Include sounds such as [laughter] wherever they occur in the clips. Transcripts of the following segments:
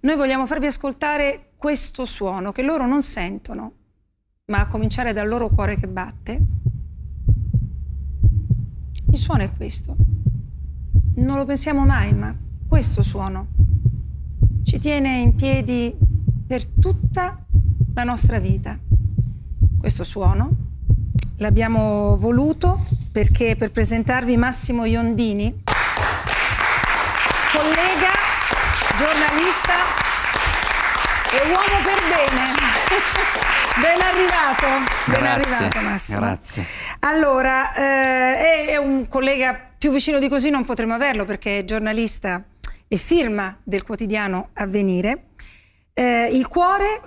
Noi vogliamo farvi ascoltare questo suono che loro non sentono, ma a cominciare dal loro cuore che batte. Il suono è questo. Non lo pensiamo mai, ma questo suono ci tiene in piedi per tutta la nostra vita. Questo suono l'abbiamo voluto perché per presentarvi Massimo Iondini, collega, giornalista, [laughs] ben arrivato, ben grazie, arrivato Massimo. Grazie. Allora, eh, è un collega più vicino di così non potremo averlo perché è giornalista e firma del quotidiano Avvenire. Eh, il cuore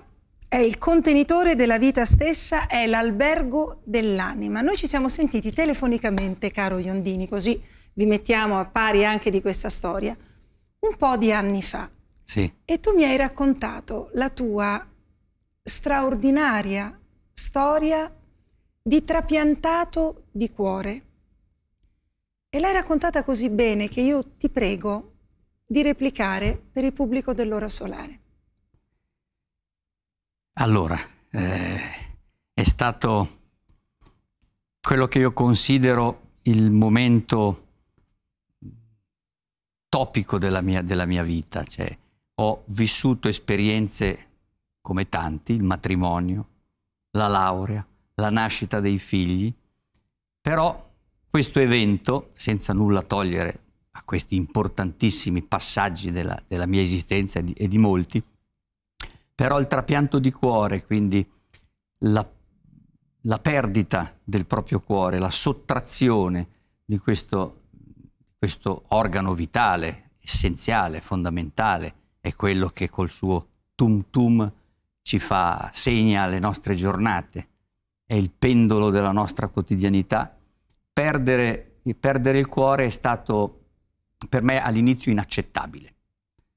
è il contenitore della vita stessa, è l'albergo dell'anima. Noi ci siamo sentiti telefonicamente, caro Iondini, così vi mettiamo a pari anche di questa storia, un po' di anni fa. Sì. E tu mi hai raccontato la tua straordinaria storia di trapiantato di cuore. E l'hai raccontata così bene che io ti prego di replicare per il pubblico dell'ora solare. Allora, eh, è stato quello che io considero il momento topico della mia, della mia vita, cioè ho vissuto esperienze come tanti, il matrimonio, la laurea, la nascita dei figli, però questo evento, senza nulla togliere a questi importantissimi passaggi della, della mia esistenza e di, e di, molti, però il trapianto di cuore, quindi la, la perdita del proprio cuore, la sottrazione di questo, questo organo vitale, essenziale, fondamentale, è quello che col suo tum tum ci fa segna alle nostre giornate, è il pendolo della nostra quotidianità. Perdere, perdere il cuore è stato per me all'inizio inaccettabile.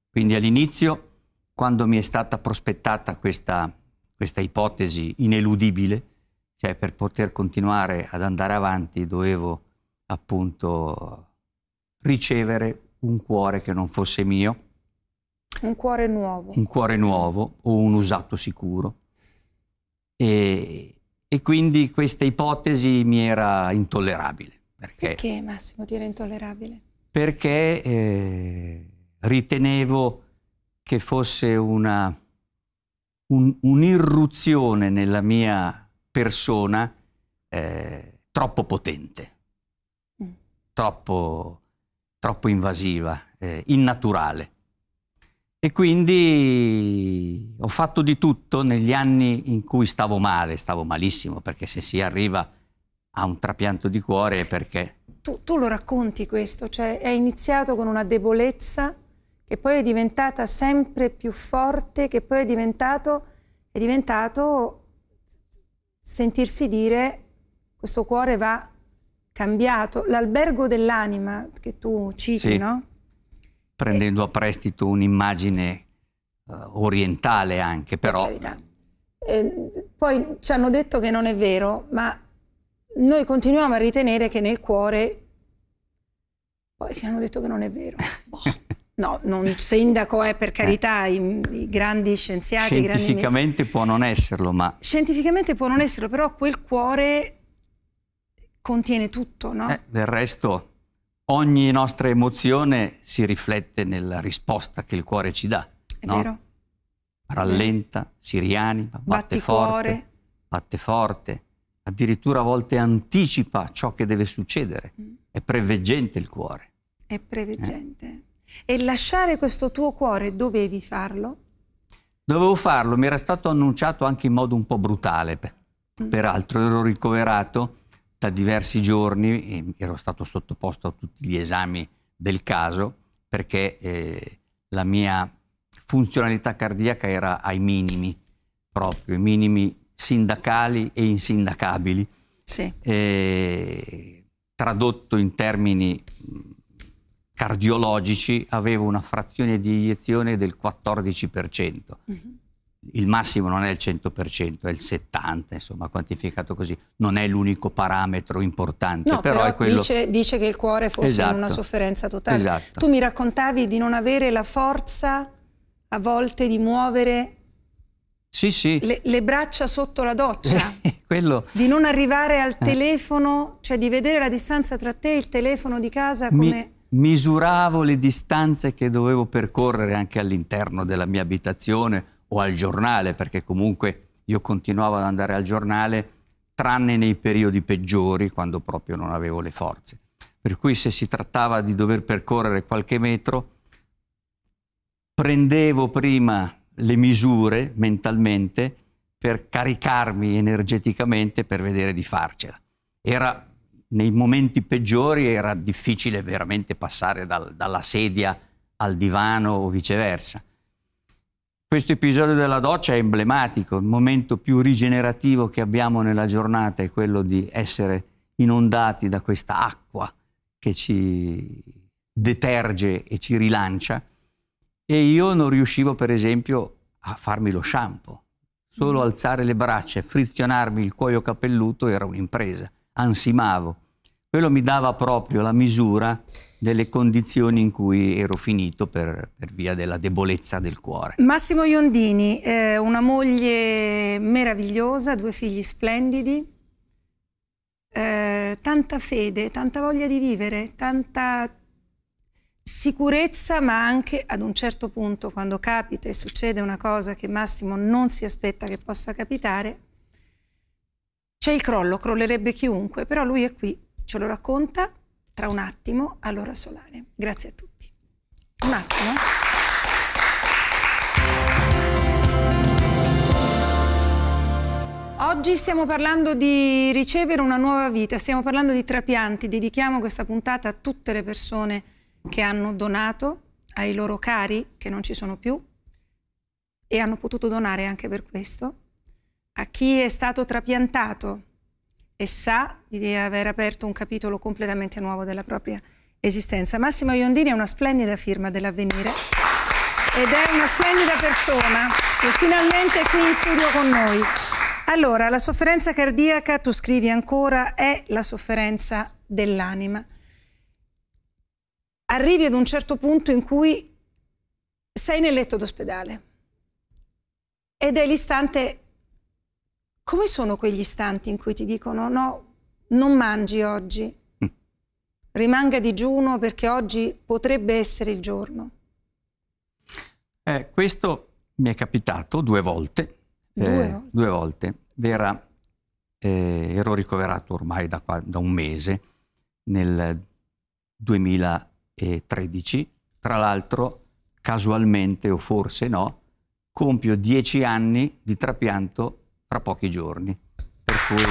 Quindi all'inizio, quando mi è stata prospettata questa, questa ipotesi ineludibile, cioè per poter continuare ad andare avanti dovevo appunto ricevere un cuore che non fosse mio un cuore nuovo. Un cuore nuovo o un usato sicuro. E, e quindi questa ipotesi mi era intollerabile. Perché, perché Massimo ti era intollerabile? Perché eh, ritenevo che fosse una, un, un'irruzione nella mia persona eh, troppo potente, mm. troppo, troppo invasiva, eh, innaturale. E quindi ho fatto di tutto negli anni in cui stavo male, stavo malissimo, perché se si arriva a un trapianto di cuore è perché... Tu, tu lo racconti questo, cioè è iniziato con una debolezza che poi è diventata sempre più forte, che poi è diventato, è diventato sentirsi dire questo cuore va cambiato. L'albergo dell'anima che tu citi, sì. no? prendendo a prestito un'immagine uh, orientale anche, però... Eh, poi ci hanno detto che non è vero, ma noi continuiamo a ritenere che nel cuore... Poi ci hanno detto che non è vero. [laughs] No, non sindaco è per carità, eh. i, i, grandi scienziati... Scientificamente grandi... può non esserlo, ma... Scientificamente può non esserlo, però quel cuore contiene tutto, no? Eh, del resto ogni nostra emozione si riflette nella risposta che il cuore ci dà. È no? vero. Rallenta, si rianima, batte Batti forte, cuore. batte forte, addirittura a volte anticipa ciò che deve succedere. Mm. È preveggente il cuore. È preveggente. Eh? E lasciare questo tuo cuore, dovevi farlo? Dovevo farlo, mi era stato annunciato anche in modo un po' brutale, mm. peraltro ero ricoverato da diversi giorni ero stato sottoposto a tutti gli esami del caso perché eh, la mia funzionalità cardiaca era ai minimi, proprio ai minimi sindacali e insindacabili. Sì. Eh, tradotto in termini cardiologici, avevo una frazione di iniezione del 14%. Mm -hmm il massimo non è il 100%, è il 70%, insomma, quantificato così. Non è l'unico parametro importante, no, però, però, è quello... Dice, dice che il cuore fosse esatto. in una esatto. sofferenza totale. Esatto. Tu mi raccontavi di non avere la forza a volte di muovere sì, sì. Le, le, braccia sotto la doccia, [laughs] Quello... di non arrivare al telefono, cioè di vedere la distanza tra te e il telefono di casa come... Mi misuravo le distanze che dovevo percorrere anche all'interno della mia abitazione o al giornale, perché comunque io continuavo ad andare al giornale tranne nei periodi peggiori, quando proprio non avevo le forze. Per cui se si trattava di dover percorrere qualche metro, prendevo prima le misure mentalmente per caricarmi energeticamente per vedere di farcela. Era, nei momenti peggiori era difficile veramente passare dal, dalla sedia al divano o viceversa questo episodio della doccia è emblematico, il momento più rigenerativo che abbiamo nella giornata è quello di essere inondati da questa acqua che ci deterge e ci rilancia. E io non riuscivo, per esempio, a farmi lo shampoo. Solo mm. alzare le braccia e frizionarmi il cuoio capelluto era un'impresa. Ansimavo quello mi dava proprio la misura delle condizioni in cui ero finito per, per via della debolezza del cuore. Massimo Iondini, eh, una moglie meravigliosa, due figli splendidi, eh, tanta fede, tanta voglia di vivere, tanta sicurezza, ma anche ad un certo punto quando capita e succede una cosa che Massimo non si aspetta che possa capitare, c'è il crollo, crollerebbe chiunque, però lui è qui Ce lo racconta tra un attimo all'ora solare. Grazie a tutti. Un attimo. Oggi stiamo parlando di ricevere una nuova vita, stiamo parlando di trapianti, dedichiamo questa puntata a tutte le persone che hanno donato, ai loro cari che non ci sono più e hanno potuto donare anche per questo, a chi è stato trapiantato e sa di aver aperto un capitolo completamente nuovo della propria esistenza. Massimo Iondini è una splendida firma dell'avvenire ed è una splendida persona che finalmente è qui in studio con noi. Allora, la sofferenza cardiaca, tu scrivi ancora, è la sofferenza dell'anima. Arrivi ad un certo punto in cui sei nel letto d'ospedale ed è l'istante come sono quegli istanti in cui ti dicono no, non mangi oggi, mm. rimanga digiuno perché oggi potrebbe essere il giorno? Eh, questo mi è capitato due volte. Due, eh, volte. due volte. Vera, eh, ero ricoverato ormai da, qua, da un mese nel 2013. Tra l'altro, casualmente o forse no, compio dieci anni di trapianto fra pochi giorni. Per cui...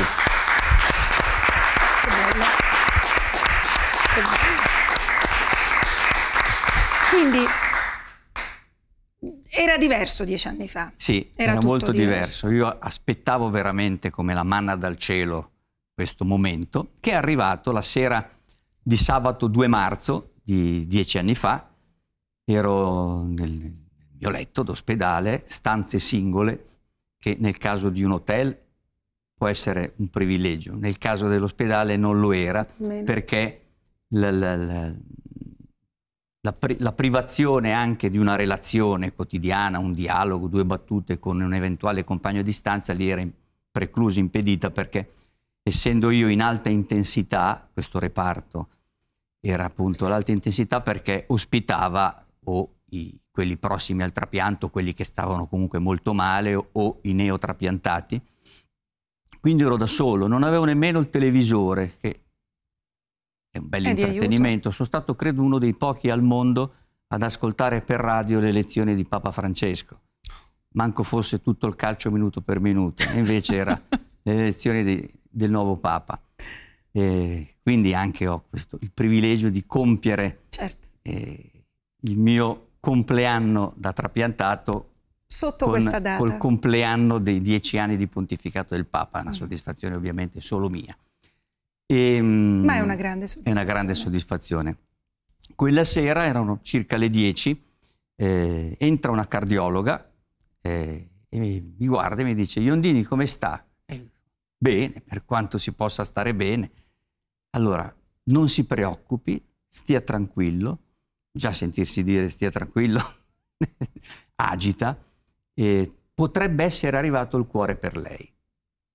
Quindi era diverso dieci anni fa. Sì, era, era molto diverso. diverso. Io aspettavo veramente come la manna dal cielo questo momento, che è arrivato la sera di sabato 2 marzo di dieci anni fa. Ero nel mio letto d'ospedale, stanze singole, che nel caso di un hotel può essere un privilegio, nel caso dell'ospedale non lo era Bene. perché la, la, la, pri la, privazione anche di una relazione quotidiana, un dialogo, due battute con un eventuale compagno a distanza lì era preclusa, impedita perché essendo io in alta intensità, questo reparto era appunto all'alta intensità perché ospitava o i, quelli prossimi al trapianto, quelli che stavano comunque molto male o, o i neotrapiantati. Quindi ero da solo, non avevo nemmeno il televisore, che è un bel è eh, intrattenimento. Sono stato, credo, uno dei pochi al mondo ad ascoltare per radio le lezioni di Papa Francesco. Manco fosse tutto il calcio minuto per minuto, invece era [laughs] le lezioni di, del nuovo Papa. E quindi anche ho questo, il privilegio di compiere certo. eh, il mio compleanno da trapiantato sotto con, questa data. Col compleanno dei dieci anni di pontificato del Papa, una mm. soddisfazione ovviamente solo mia. E, ehm, Ma è una grande soddisfazione. È una grande soddisfazione. Quella sera, erano circa le dieci eh, entra una cardiologa eh, e mi guarda e mi dice, Iondini come sta? Eh, bene, per quanto si possa stare bene. Allora, non si preoccupi, stia tranquillo, già sentirsi dire stia tranquillo [laughs] agita e potrebbe essere arrivato il cuore per lei.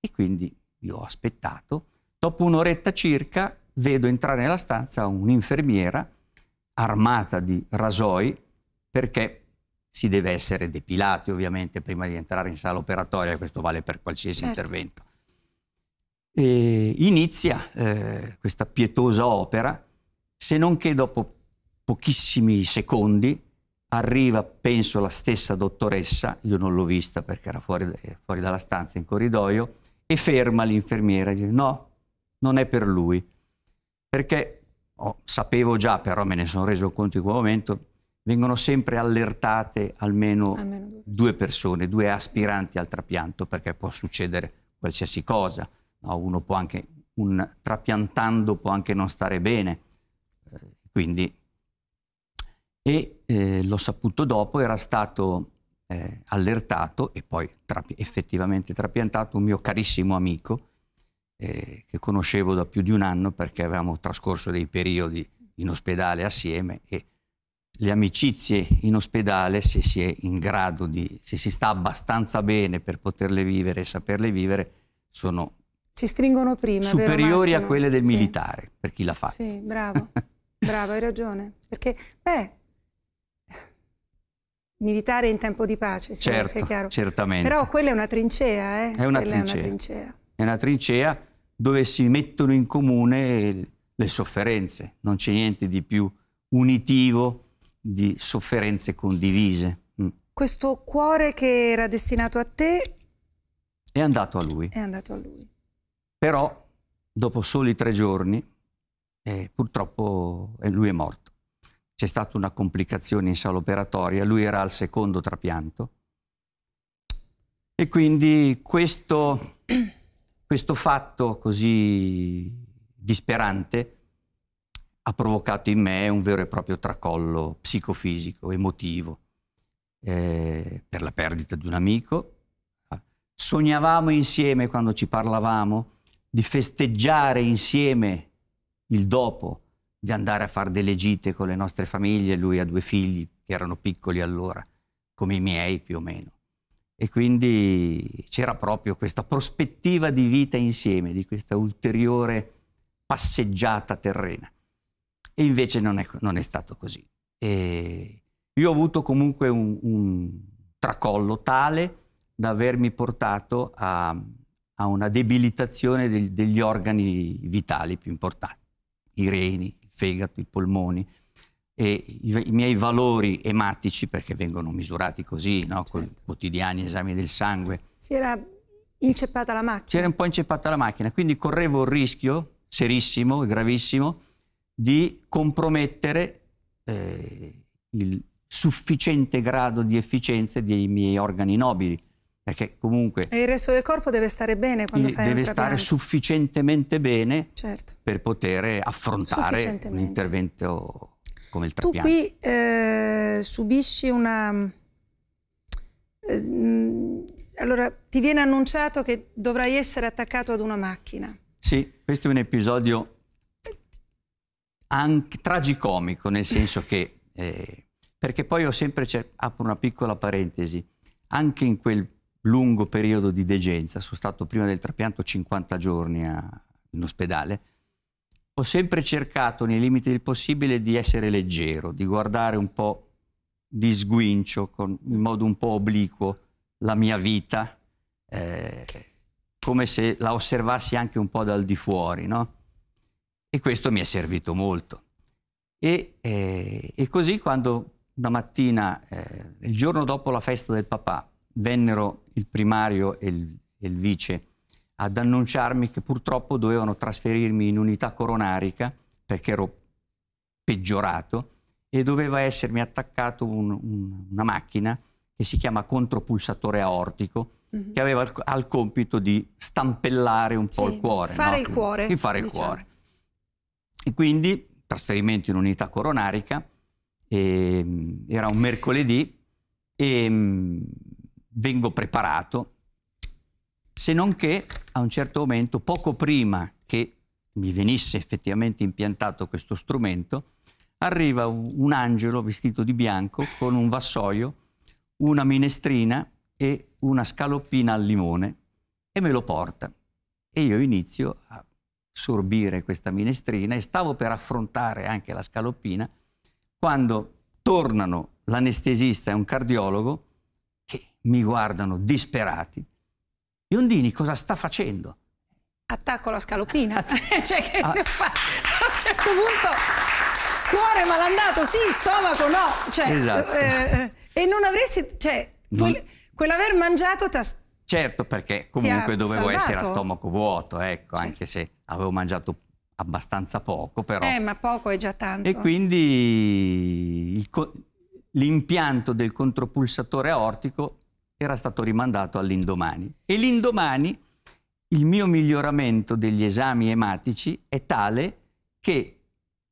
E quindi io ho aspettato, dopo un'oretta circa vedo entrare nella stanza un'infermiera armata di rasoi perché si deve essere depilati ovviamente prima di entrare in sala operatoria, questo vale per qualsiasi certo. intervento. E inizia eh, questa pietosa opera, se non che dopo pochissimi secondi arriva, penso, la stessa dottoressa, io non l'ho vista perché era fuori, eh, fuori dalla stanza in corridoio, e ferma l'infermiera e dice no, non è per lui, perché oh, sapevo già, però me ne sono reso conto in quel momento, vengono sempre allertate almeno, almeno due. due persone, due aspiranti al trapianto, perché può succedere qualsiasi cosa, no, uno può anche, un trapiantando può anche non stare bene, eh, quindi e eh, l'ho saputo dopo, era stato eh, allertato e poi trapi- effettivamente trapiantato un mio carissimo amico eh, che conoscevo da più di un anno perché avevamo trascorso dei periodi in ospedale assieme e le amicizie in ospedale, se si è in grado di, se si sta abbastanza bene per poterle vivere e saperle vivere, sono si stringono prima, superiori a quelle del sì. militare, per chi l'ha fatto. Sì, bravo, bravo, hai ragione. Perché, beh, militare in tempo di pace, se certo, chiaro. Certamente. Però quella è una trincea, eh? È una trincea. è una trincea. È una trincea dove si mettono in comune le sofferenze, non c'è niente di più unitivo di sofferenze condivise. Mm. Questo cuore che era destinato a te è andato a lui. È andato a lui. Però dopo soli tre giorni eh, purtroppo eh, lui è morto c'è stata una complicazione in sala operatoria, lui era al secondo trapianto. E quindi questo, [clears throat] questo fatto così disperante ha provocato in me un vero e proprio tracollo psicofisico, emotivo, eh, per la perdita di un amico. Sognavamo insieme quando ci parlavamo di festeggiare insieme il dopo, di andare a fare delle gite con le nostre famiglie, lui ha due figli che erano piccoli allora, come i miei più o meno. E quindi c'era proprio questa prospettiva di vita insieme, di questa ulteriore passeggiata terrena. E invece non è, non è stato così. E io ho avuto comunque un, un, tracollo tale da avermi portato a, a una debilitazione del, degli organi vitali più importanti, i reni, fegato, i polmoni. E i, i, miei valori ematici, perché vengono misurati così, no? con i certo. quotidiani esami del sangue. Si era inceppata la macchina. Si era un po' inceppata la macchina, quindi correvo il rischio serissimo e gravissimo di compromettere eh, il sufficiente grado di efficienza dei miei organi nobili perché comunque... E il resto del corpo deve stare bene quando fai Deve stare sufficientemente bene certo. per poter affrontare un intervento come il trapianto. Tu qui eh, subisci una... Eh, allora, ti viene annunciato che dovrai essere attaccato ad una macchina. Sì, questo è un episodio anche tragicomico, nel senso che... Eh, perché poi ho sempre... apro una piccola parentesi. Anche in quel lungo periodo di degenza, sono stato prima del trapianto 50 giorni a, in ospedale, ho sempre cercato nei limiti del possibile di essere leggero, di guardare un po' di sguincio, con, in modo un po' obliquo, la mia vita, eh, come se la osservassi anche un po' dal di fuori, no? E questo mi è servito molto. E, eh, e così quando una mattina, eh, il giorno dopo la festa del papà, vennero il primario e il, e il vice ad annunciarmi che purtroppo dovevano trasferirmi in unità coronarica perché ero peggiorato e doveva essermi attaccato un, un, una macchina che si chiama contropulsatore aortico mm-hmm. che aveva al compito di stampellare un po' sì, il cuore. Fare no? il cuore. Di fare diciamo. il cuore. E quindi trasferimento in unità coronarica, e, ehm, era un mercoledì e ehm, vengo preparato, se non che a un certo momento, poco prima che mi venisse effettivamente impiantato questo strumento, arriva un angelo vestito di bianco con un vassoio, una minestrina e una scaloppina al limone e me lo porta. E io inizio a sorbire questa minestrina e stavo per affrontare anche la scaloppina quando tornano l'anestesista e un cardiologo che mi guardano disperati. Biondini cosa sta facendo? Attacco la scalopina. [laughs] cioè che ah. A un certo punto cuore malandato, sì, stomaco no. Cioè, esatto. eh, eh e non avresti... Cioè, non... quell'aver mangiato ti ha Certo, perché comunque dovevo salvato. essere a stomaco vuoto, ecco, certo. anche se avevo mangiato abbastanza poco, però. Eh, ma poco è già tanto. E quindi il, l'impianto del contropulsatore aortico era stato rimandato all'indomani. E l'indomani il mio miglioramento degli esami ematici è tale che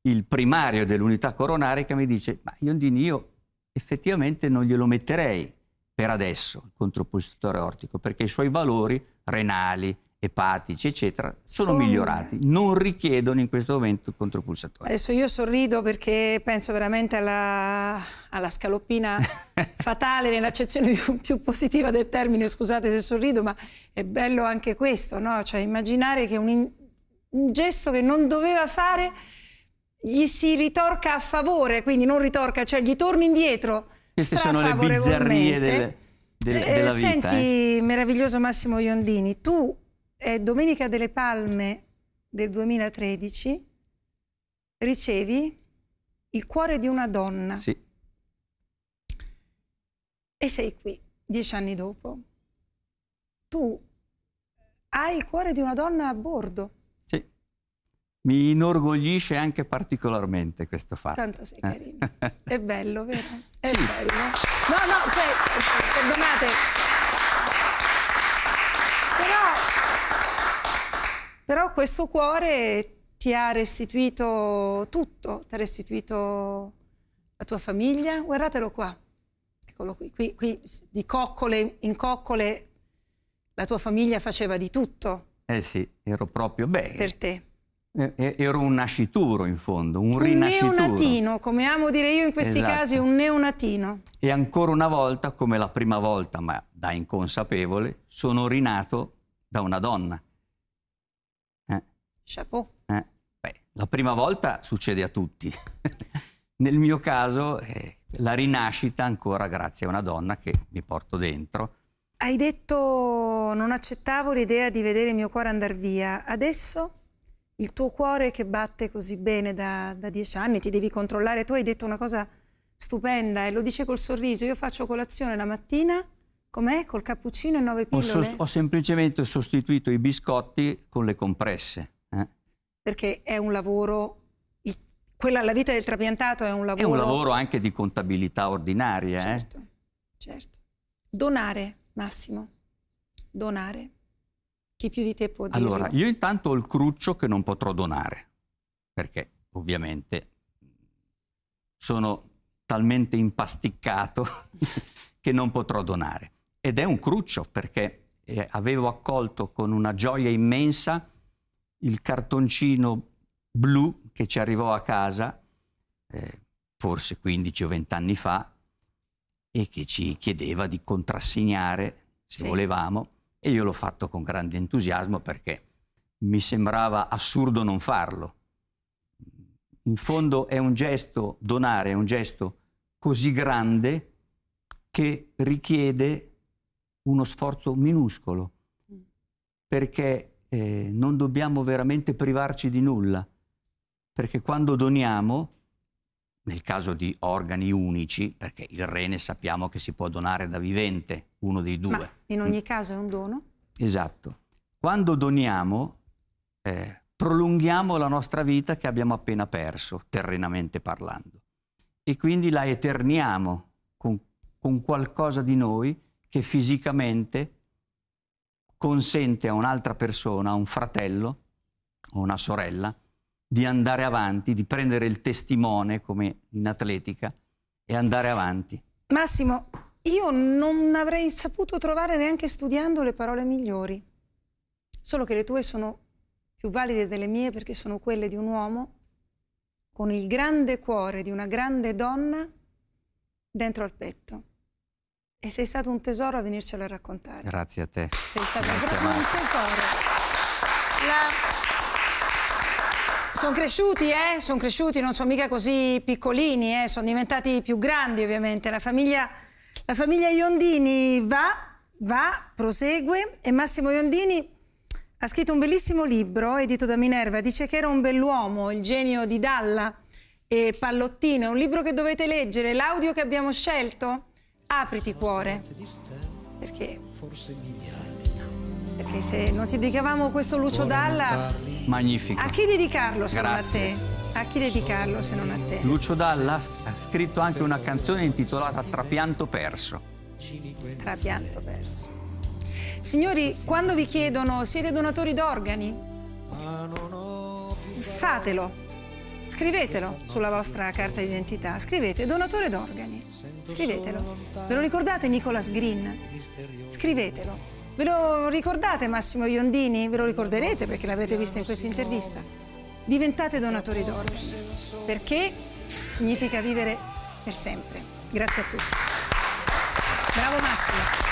il primario dell'unità coronarica mi dice ma Iondini io effettivamente non glielo metterei per adesso il contropulsatore aortico perché i suoi valori renali, epatici, eccetera, sono, sono migliorati, non richiedono in questo momento contropulsatori. Adesso io sorrido perché penso veramente alla, alla scaloppina [laughs] fatale nell'accezione più, più, positiva del termine, scusate se sorrido, ma è bello anche questo, no? cioè immaginare che un, un gesto che non doveva fare gli si ritorca a favore, quindi non ritorca, cioè gli torna indietro. Queste sono le bizzarrie del, del, eh, della vita. Senti, eh. meraviglioso Massimo Iondini, tu è Domenica delle Palme del 2013, ricevi il cuore di una donna. Sì. E sei qui, dieci anni dopo. Tu hai il cuore di una donna a bordo. Sì. Mi inorgoglisce anche particolarmente questo fatto. Tanto sei eh. carino. È bello, vero? [laughs] È sì. bello. No, no, cioè, perdonate, Però questo cuore ti ha restituito tutto, ti ha restituito la tua famiglia. Guardatelo qua, eccolo qui, qui, qui di coccole in coccole la tua famiglia faceva di tutto. Eh sì, ero proprio bene. Per te. Ero un nascituro in fondo, un, un rinascituro. Un neonatino, come amo dire io in questi esatto. casi, un neonatino. E ancora una volta, come la prima volta, ma da inconsapevole, sono rinato da una donna. Chapeau. Eh, beh, la prima volta succede a tutti. [laughs] Nel mio caso, è eh, la rinascita ancora grazie a una donna che mi porto dentro. Hai detto non accettavo l'idea di vedere il mio cuore andare via. Adesso il tuo cuore che batte così bene da, da, dieci anni, ti devi controllare. Tu hai detto una cosa stupenda e lo dice col sorriso. Io faccio colazione la mattina, com'è? Col cappuccino e nove pillole? Ho, ho semplicemente sostituito i biscotti con le compresse perché è un lavoro quella, la vita del trapiantato è un lavoro... È un lavoro anche di contabilità ordinaria. Eh? Certo, eh? certo. Donare, Massimo, donare. Chi più di te può donare? Allora, io intanto ho il cruccio che non potrò donare, perché ovviamente sono talmente impasticcato [laughs] che non potrò donare. Ed è un cruccio, perché eh, avevo accolto con una gioia immensa il cartoncino blu che ci arrivò a casa, eh, forse 15 o 20 anni fa, e che ci chiedeva di contrassegnare se sì. volevamo, e io l'ho fatto con grande entusiasmo perché mi sembrava assurdo non farlo. In fondo è un gesto, donare è un gesto così grande che richiede uno sforzo minuscolo, mm. perché eh, non dobbiamo veramente privarci di nulla, perché quando doniamo, nel caso di organi unici, perché il rene sappiamo che si può donare da vivente, uno dei due. Ma in ogni mm. caso è un dono? Esatto. Quando doniamo, eh, prolunghiamo la nostra vita che abbiamo appena perso, terrenamente parlando, e quindi la eterniamo con, con qualcosa di noi che fisicamente consente a un'altra persona, a un fratello o una sorella, di andare avanti, di prendere il testimone come in atletica e andare avanti. Massimo, io non avrei saputo trovare neanche studiando le parole migliori, solo che le tue sono più valide delle mie perché sono quelle di un uomo con il grande cuore di una grande donna dentro al petto. E sei stato un tesoro a venircelo a raccontare. Grazie a te. Sei stato proprio un tesoro. La... Sono cresciuti, eh? Sono cresciuti, non sono mica così piccolini, eh? Sono diventati più grandi, ovviamente. La famiglia, la famiglia Iondini va, va, prosegue e Massimo Iondini ha scritto un bellissimo libro edito da Minerva. Dice che era un bell'uomo, il genio di Dalla e Pallottino. Un libro che dovete leggere. L'audio che abbiamo scelto apriti cuore, perché... Perché se non ti dedicavamo questo Lucio Dalla... Magnifico. A chi dedicarlo se Grazie. non a te? A chi dedicarlo se non a te? Lucio Dalla ha scritto anche una canzone intitolata Trapianto perso. Trapianto perso. Signori, quando vi chiedono siete donatori d'organi, fatelo Scrivetelo sulla vostra carta d'identità, scrivete donatore d'organi, scrivetelo. Ve lo ricordate Nicolas Green? Scrivetelo. Ve lo ricordate Massimo Iondini? Ve lo ricorderete perché l'avrete visto in questa intervista. Diventate donatori d'organi, perché significa vivere per sempre. Grazie a tutti. Bravo Massimo.